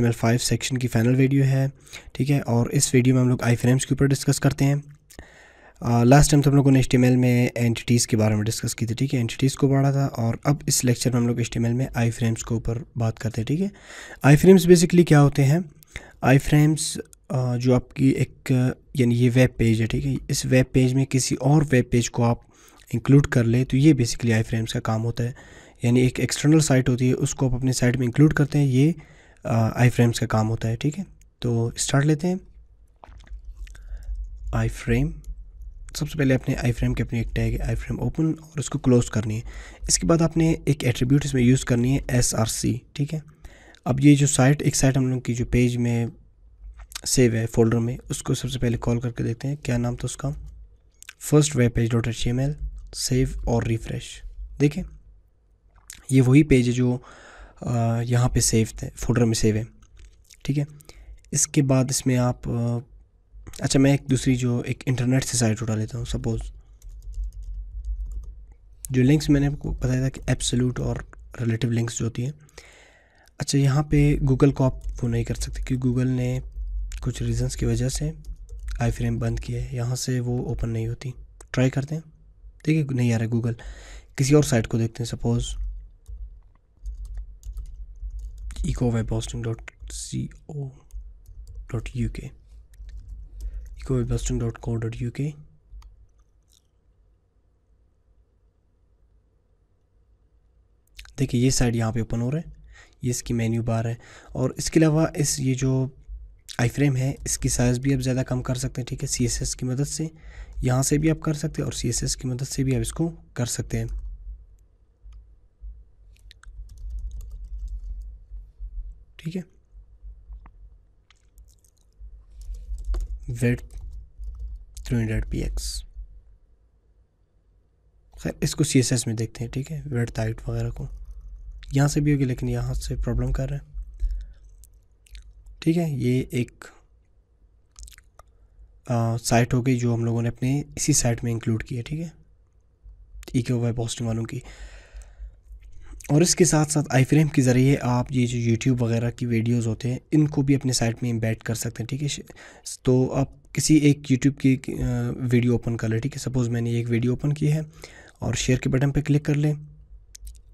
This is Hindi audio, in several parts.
एच फाइव सेक्शन की फाइनल वीडियो है ठीक है और इस वीडियो में हम लोग आई फ्रेम्स के ऊपर डिस्कस करते हैं लास्ट uh, टाइम तो हम लोगों ने एच में एंटिटीज़ के बारे में डिस्कस की थी ठीक है एंटिटीज़ को पढ़ा था और अब इस लेक्चर में हम लोग एच में आई फ्रेम्स के ऊपर बात करते हैं ठीक है आई फ्रेम्स बेसिकली क्या होते हैं आई फ्रेम्स uh, जो आपकी एक यानी ये वेब पेज है ठीक है इस वेब पेज में किसी और वेब पेज को आप इंक्लूड कर ले तो ये बेसिकली आई फ्रेम्स का काम होता है यानी एक एक्सटर्नल साइट होती है उसको आप अपने साइट में इंक्लूड करते हैं ये आई uh, फ्रेम्स का काम होता है ठीक है तो स्टार्ट लेते हैं आई फ्रेम सबसे पहले आपने आई फ्रेम की अपनी एक टैग आई फ्रेम ओपन और उसको क्लोज करनी है इसके बाद आपने एक एट्रीब्यूट इसमें यूज़ करनी है एस आर सी ठीक है अब ये जो साइट एक साइट हम लोग की जो पेज में सेव है फोल्डर में उसको सबसे पहले कॉल करके देखते हैं क्या नाम था उसका first web page dot H M L save और रिफ्रेश देखें ये वही पेज है जो यहाँ पे सेव थे फोल्डर में सेव है ठीक है इसके बाद इसमें आप अच्छा मैं एक दूसरी जो एक इंटरनेट से साइट उठा लेता हूँ सपोज़ जो लिंक्स मैंने आपको बताया था कि एप्सलूट और रिलेटिव लिंक्स जो होती हैं अच्छा यहाँ पे गूगल को आप वो नहीं कर सकते क्योंकि गूगल ने कुछ रीज़न्स की वजह से आई फ्रेम बंद किया है यहाँ से वो ओपन नहीं होती ट्राई करते हैं देखिए नहीं आ रहा गूगल किसी और साइट को देखते हैं सपोज़ ecowebhosting.co.uk ecowebhosting.co.uk देखिए ये साइड यहाँ पे ओपन हो रहा है ये इसकी मेन्यू बार है और इसके अलावा इस ये जो आई फ्रेम है इसकी साइज़ भी आप ज़्यादा कम कर सकते हैं ठीक है सी एस एस की मदद से यहाँ से भी आप कर सकते हैं और सी एस एस की मदद से भी आप इसको कर सकते हैं ठीक है wait three hundred P X खैर इसको सी एस एस में देखते हैं ठीक है वेट हाइट वगैरह को यहाँ से भी होगी लेकिन यहाँ से प्रॉब्लम कर रहे हैं ठीक है ये एक साइट हो गई जो हम लोगों ने अपने इसी साइट में इंक्लूड की है ठीक है ई के वाई पॉजिटिव वालों की और इसके साथ साथ आई फ्रेम के ज़रिए आप ये जो यूट्यूब वगैरह की वीडियोस होते हैं इनको भी अपने साइट में इम्बेड कर सकते हैं ठीक है तो आप किसी एक यूट्यूब की वीडियो ओपन कर लें ठीक है सपोज़ मैंने एक वीडियो ओपन की है और शेयर के बटन पर क्लिक कर लें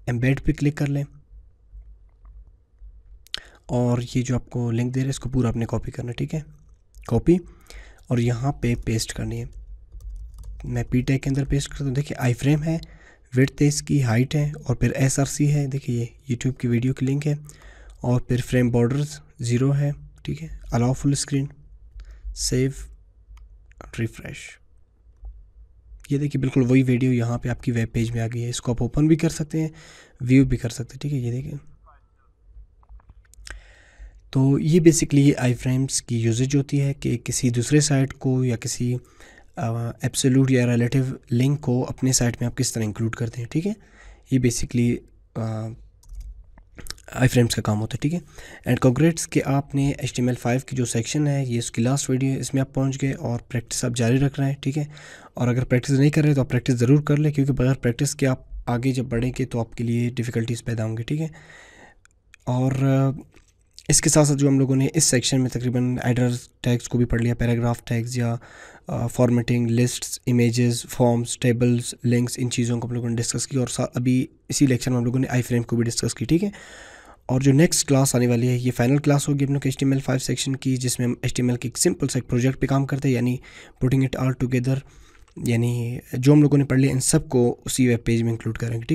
एम्बेड पे क्लिक कर लें और ये जो आपको लिंक दे रहा है इसको पूरा आपने कॉपी करना ठीक है कॉपी और यहाँ पे पेस्ट करनी है मैं पी टैग के अंदर पेस्ट करता हूँ देखिए आई फ्रेम है विथ इसकी हाइट है और फिर एस आर सी है देखिए ये यूट्यूब की वीडियो की लिंक है और फिर फ्रेम बॉर्डर्स ज़ीरो है ठीक है allow full screen save refresh ये देखिए बिल्कुल वही वीडियो यहाँ पे आपकी वेब पेज में आ गई है इसको आप ओपन भी कर सकते हैं व्यू भी कर सकते हैं ठीक है ये देखिए तो ये बेसिकली आई फ्रेम्स की यूजेज होती है कि किसी दूसरे साइट को या किसी एब्सोल्यूट या रिलेटिव लिंक को अपने साइट में आप किस तरह इंक्लूड करते हैं ठीक है ये बेसिकली आई फ्रेम्स का काम होता है ठीक है एंड कॉन्ग्रेट्स के आपने H T M L five की जो सेक्शन है ये उसकी लास्ट वीडियो है इसमें आप पहुंच गए और प्रैक्टिस आप जारी रख रहे हैं ठीक है और अगर प्रैक्टिस नहीं कर रहे तो आप प्रैक्टिस ज़रूर कर लें क्योंकि बगैर प्रैक्टिस के आप आगे जब बढ़ेंगे तो आपके लिए डिफ़िकल्टीज पैदा होंगी ठीक है और इसके साथ साथ जो हम लोगों ने इस सेक्शन में तकरीबन एडर टैग्स को भी पढ़ लिया पैराग्राफ टैग्स या formatting lists images forms tables links इन चीज़ों को हम लोगों ने डिस्कस किया और अभी इसी लेक्चर में हम लोगों ने आई फ्रेम को भी डिस्कस की ठीक है और जो नेक्स्ट क्लास आने वाली है ये फाइनल क्लास होगी अपने H T M L five section की जिसमें हम एच टी एम एल के एक सिंपल से एक प्रोजेक्ट पे काम करते हैं यानी पुटिंग इट ऑल टुगेदर यानी जो हम लोगों ने पढ़ लिया इन सब को उसी वेब पेज में इंक्लूड करेंगे ठीक